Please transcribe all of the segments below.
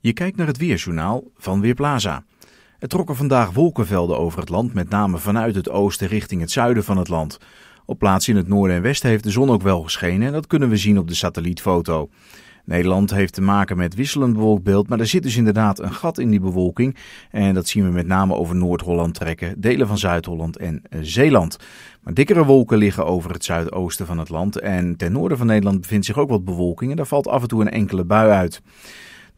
Je kijkt naar het weerjournaal van Weerplaza. Er trokken vandaag wolkenvelden over het land, met name vanuit het oosten richting het zuiden van het land. Op plaatsen in het noorden en westen heeft de zon ook wel geschenen en dat kunnen we zien op de satellietfoto. Nederland heeft te maken met wisselend bewolkt beeld, maar er zit dus inderdaad een gat in die bewolking. En dat zien we met name over Noord-Holland trekken, delen van Zuid-Holland en eh, Zeeland. Maar dikkere wolken liggen over het zuidoosten van het land en ten noorden van Nederland bevindt zich ook wat bewolking en daar valt af en toe een enkele bui uit.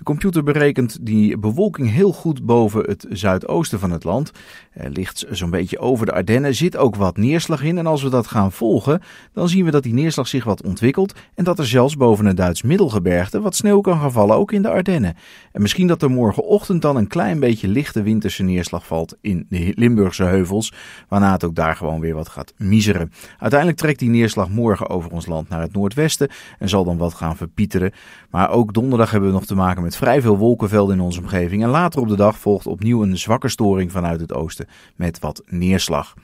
De computer berekent die bewolking heel goed boven het zuidoosten van het land. Er ligt zo'n beetje over de Ardennen, zit ook wat neerslag in. En als we dat gaan volgen, dan zien we dat die neerslag zich wat ontwikkelt. En dat er zelfs boven het Duits middelgebergte wat sneeuw kan gaan vallen, ook in de Ardennen. En misschien dat er morgenochtend dan een klein beetje lichte winterse neerslag valt in de Limburgse heuvels. Waarna het ook daar gewoon weer wat gaat miseren. Uiteindelijk trekt die neerslag morgen over ons land naar het noordwesten. En zal dan wat gaan verpieteren. Maar ook donderdag hebben we nog te maken met vrij veel wolkenvelden in onze omgeving. En later op de dag volgt opnieuw een zwakke storing vanuit het oosten met wat neerslag.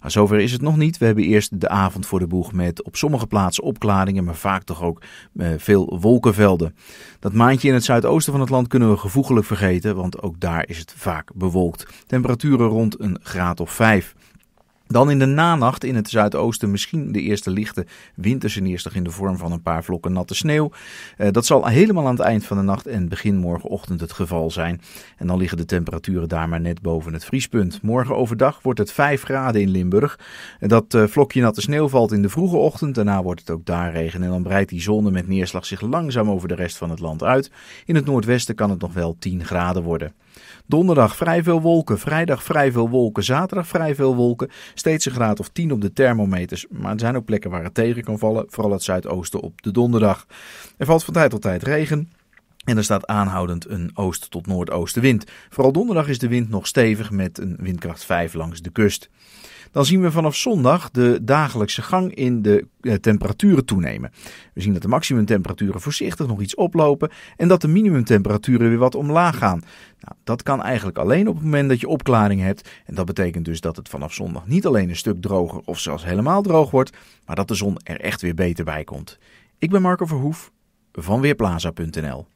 Nou, zover is het nog niet. We hebben eerst de avond voor de boeg met op sommige plaatsen opklaringen, maar vaak toch ook eh, veel wolkenvelden. Dat maandje in het zuidoosten van het land kunnen we gevoegelijk vergeten, want ook daar is het vaak bewolkt. Temperaturen rond een graad of 5. Dan in de nanacht in het zuidoosten misschien de eerste lichte winterse neerslag in de vorm van een paar vlokken natte sneeuw. Eh, dat zal helemaal aan het eind van de nacht en begin morgenochtend het geval zijn. En dan liggen de temperaturen daar maar net boven het vriespunt. Morgen overdag wordt het 5 graden in Limburg. Dat eh, vlokje natte sneeuw valt in de vroege ochtend. Daarna wordt het ook daar regen en dan breidt die zon met neerslag zich langzaam over de rest van het land uit. In het noordwesten kan het nog wel 10 graden worden. Donderdag vrij veel wolken, vrijdag vrij veel wolken, zaterdag vrij veel wolken. Steeds een graad of 10 op de thermometers. Maar er zijn ook plekken waar het tegen kan vallen, vooral het zuidoosten op de donderdag. Er valt van tijd tot tijd regen. En er staat aanhoudend een oost- tot noordoostenwind. Vooral donderdag is de wind nog stevig met een windkracht 5 langs de kust dan zien we vanaf zondag de dagelijkse gang in de eh, temperaturen toenemen. We zien dat de maximumtemperaturen voorzichtig nog iets oplopen en dat de minimumtemperaturen weer wat omlaag gaan. Nou, dat kan eigenlijk alleen op het moment dat je opklaring hebt. En dat betekent dus dat het vanaf zondag niet alleen een stuk droger of zelfs helemaal droog wordt, maar dat de zon er echt weer beter bij komt. Ik ben Marco Verhoef van Weerplaza.nl.